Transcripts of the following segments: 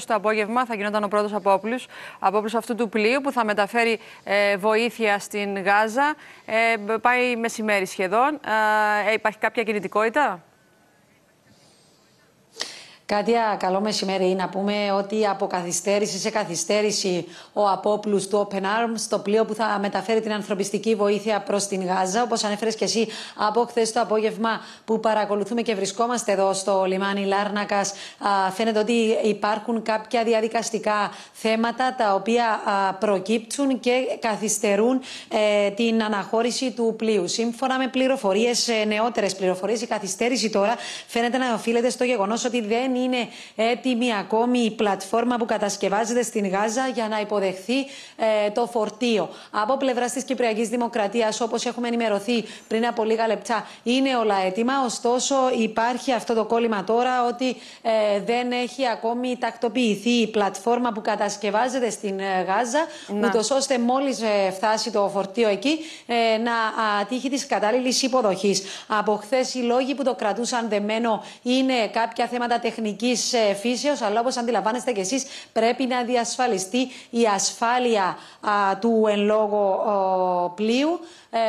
Στο απόγευμα θα γινόταν ο πρώτος απόπλους απόπλους αυτού του πλοίου που θα μεταφέρει ε, βοήθεια στην Γάζα. Ε, πάει μεσημέρι σχεδόν. Ε, υπάρχει κάποια κινητικότητα. Κάτια, καλό μεσημέρι να πούμε ότι από καθυστέρηση σε καθυστέρηση ο απόπλους του Open Arms, το πλοίο που θα μεταφέρει την ανθρωπιστική βοήθεια προς την Γάζα, όπως ανέφερες και εσύ από χθες το απόγευμα που παρακολουθούμε και βρισκόμαστε εδώ στο λιμάνι Λάρνακας, φαίνεται ότι υπάρχουν κάποια διαδικαστικά θέματα τα οποία προκύπτουν και καθυστερούν ε, την αναχώρηση του πλοίου. Σύμφωνα με πληροφορίες, ε, νεότερες πληροφορίες, η καθυστέρηση τώρα φαίνεται να οφείλεται στο γεγονός ότι δεν είναι έτοιμη ακόμη η πλατφόρμα που κατασκευάζεται στην Γάζα για να υποδεχθεί ε, το φορτίο. Από πλευράς της Κυπριακής Δημοκρατίας, όπως έχουμε ενημερωθεί πριν από λίγα λεπτά, είναι όλα έτοιμα. Ωστόσο, υπάρχει αυτό το κόλλημα τώρα ότι ε, δεν έχει ακόμη τακτοποιηθεί η πλατφόρμα που κατασκευάζεται στην ε, Γάζα, ούτως ώστε μόλις ε, φτάσει το φορτίο εκεί να τύχει της κατάλληλης υποδοχής. Από χθες, οι λόγοι που το κρατούσαν δεμένο είναι κάποια θέματα τεχνικά τεχνικής ε, φύσεως, αλλά όπως αντιλαμβάνεστε και εσείς, πρέπει να διασφαλιστεί η ασφάλεια α, του εν λόγω ο, πλοίου,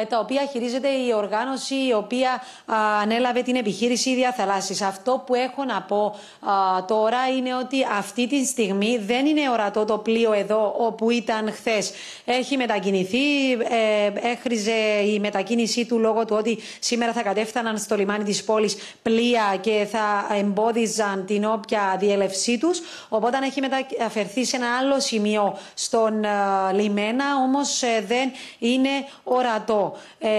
ε, τα οποία χειρίζεται η οργάνωση η οποία α, ανέλαβε την επιχείρηση διαθαλάσσης. Αυτό που έχω να πω α, τώρα είναι ότι αυτή τη στιγμή δεν είναι ορατό το πλοίο εδώ όπου ήταν χθες. Έχει μετακινηθεί, ε, έχριζε η μετακίνησή του λόγω του ότι σήμερα θα κατέφθαναν στο λιμάνι της πόλης πλοία και θα εμπόδιζαν την όποια διέλευσή τους. Οπότε έχει μεταφερθεί σε ένα άλλο σημείο στον ε, λιμένα, όμως ε, δεν είναι ορατό. Ε,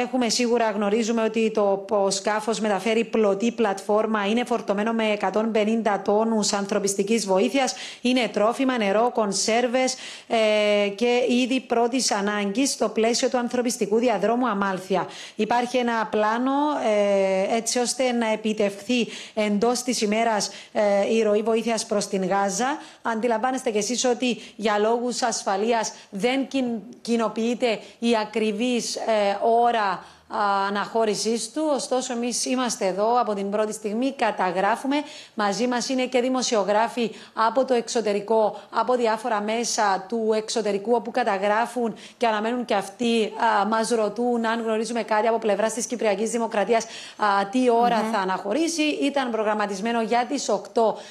έχουμε σίγουρα γνωρίζουμε ότι το σκάφος μεταφέρει πλωτή πλατφόρμα, είναι φορτωμένο με 150 τόνους ανθρωπιστικής βοήθειας, είναι τρόφιμα, νερό, κονσέρβες και ήδη πρώτης ανάγκης στο πλαίσιο του ανθρωπιστικού διαδρόμου Αμάλθια. Υπάρχει ένα πλάνο έτσι ώστε να επιτευχθεί εντός της ημέρας ε, η ροή βοήθειας προς την Γάζα. Αντιλαμβάνεστε κι εσείς ότι για λόγους ασφαλείας δεν κοινοποιείται η ακριβής ε, ώρα αναχώρησής του. Ωστόσο, εμείς είμαστε εδώ από την πρώτη στιγμή, καταγράφουμε. Μαζί μας είναι και δημοσιογράφοι από το εξωτερικό, από διάφορα μέσα του εξωτερικού, όπου καταγράφουν και αναμένουν και αυτοί μας ρωτούν αν γνωρίζουμε κάτι από πλευράς της Κυπριακής Δημοκρατίας, τι ωρα ναι. θα αναχωρήσει. Ήταν προγραμματισμένο για τις 8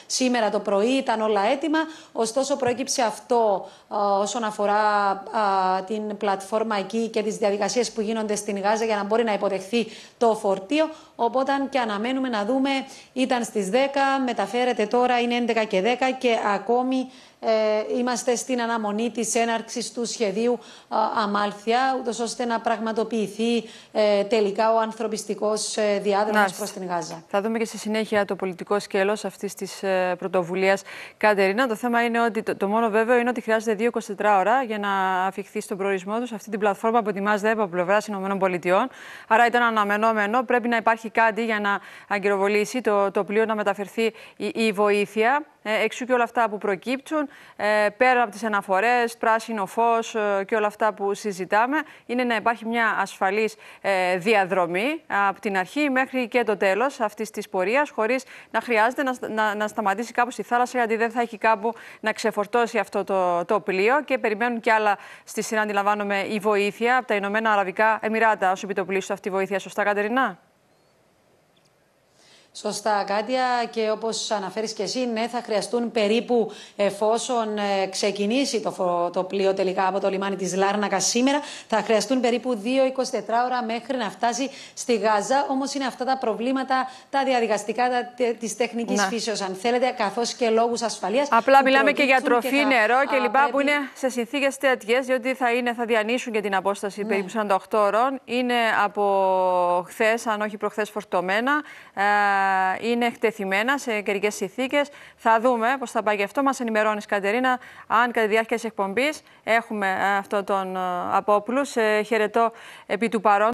σήμερα το πρωί, ήταν όλα έτοιμα. Ωστόσο, προέκυψε αυτό όσον αφορά την πλατφόρμα εκεί και τις διαδικασίες που γίνονται στην Γάζα για μπορεί να υποδεχθεί το φορτίο. Οπότε και αναμένουμε να δούμε, ήταν στις 10, μεταφέρεται τώρα, είναι 11 και 10 και ακόμη ε, είμαστε στην αναμονή της έναρξης του σχεδίου ε, Αμάλθια, ούτως ώστε να πραγματοποιηθεί ε, τελικά ο ανθρωπιστικός ε, διάδρομος προς την Γάζα. Θα δούμε και στη συνέχεια το πολιτικό σκέλος αυτής της ε, Κατερίνα, το θέμα είναι ότι το, μόνο βέβαιο είναι ότι χρειάζεται 2-24 ώρα για να αφιχθεί στον προορισμό τους αυτή την πλατφόρμα που ετοιμάζεται από πλευράς ΗΠΑ. Άρα ήταν αναμενόμενο. Πρέπει να υπάρχει κάτι για να αγκυροβολήσει το, το πλοίο να μεταφερθεί η βοήθεια. Ε, εξού και όλα αυτά που προκύπτουν, ε, πέρα από τις αναφορές, πράσινο φως ε, και όλα αυτά που συζητάμε, είναι να υπάρχει μια ασφαλής διαδρομή από την αρχή μέχρι και το τέλος αυτής της πορείας, χωρίς να χρειάζεται να, να, σταματήσει κάπου στη θάλασσα, γιατί δεν θα έχει κάπου να ξεφορτώσει αυτό το, το πλοίο και περιμένουν και άλλα στη σειρά, αντιλαμβάνομαι, η βοήθεια από τα Ηνωμένα Αραβικά Εμμυράτα, το αυτή η βοήθεια. Σωστά, Κατερινά. Σωστά, Κάντια, και όπως αναφέρεις και εσύ, ναι, θα χρειαστούν περίπου εφόσον ε, ξεκινήσει το, το πλοίο τελικά από το λιμάνι της Λάρνακα σήμερα, θα χρειαστούν περίπου 2-24 ώρα μέχρι να φτάσει στη Γάζα. Όμως είναι αυτά τα προβλήματα, τα διαδικαστικά της τεχνικής ναι. φύσεως, αν θέλετε, καθώς και λόγους ασφαλείας. Απλά μιλάμε και για τροφή, νερό κλπ. Πρέπει... που είναι σε συνθήκες τέτοιες, διότι θα, είναι, θα διανύσουν και την απόσταση ναι. περίπου 48 ώρων. Είναι από χθες, αν όχι προχθές, φορτωμένα. Ε, είναι εκτεθειμένα σε καιρικές συνθήκες. Θα δούμε πώς θα πάει και αυτό. Μας ενημερώνεις, Κατερίνα, αν κατά τη διάρκεια της εκπομπής έχουμε ε, αυτόν τον ε, απόπλου. Σε χαιρετώ επί του παρόντος.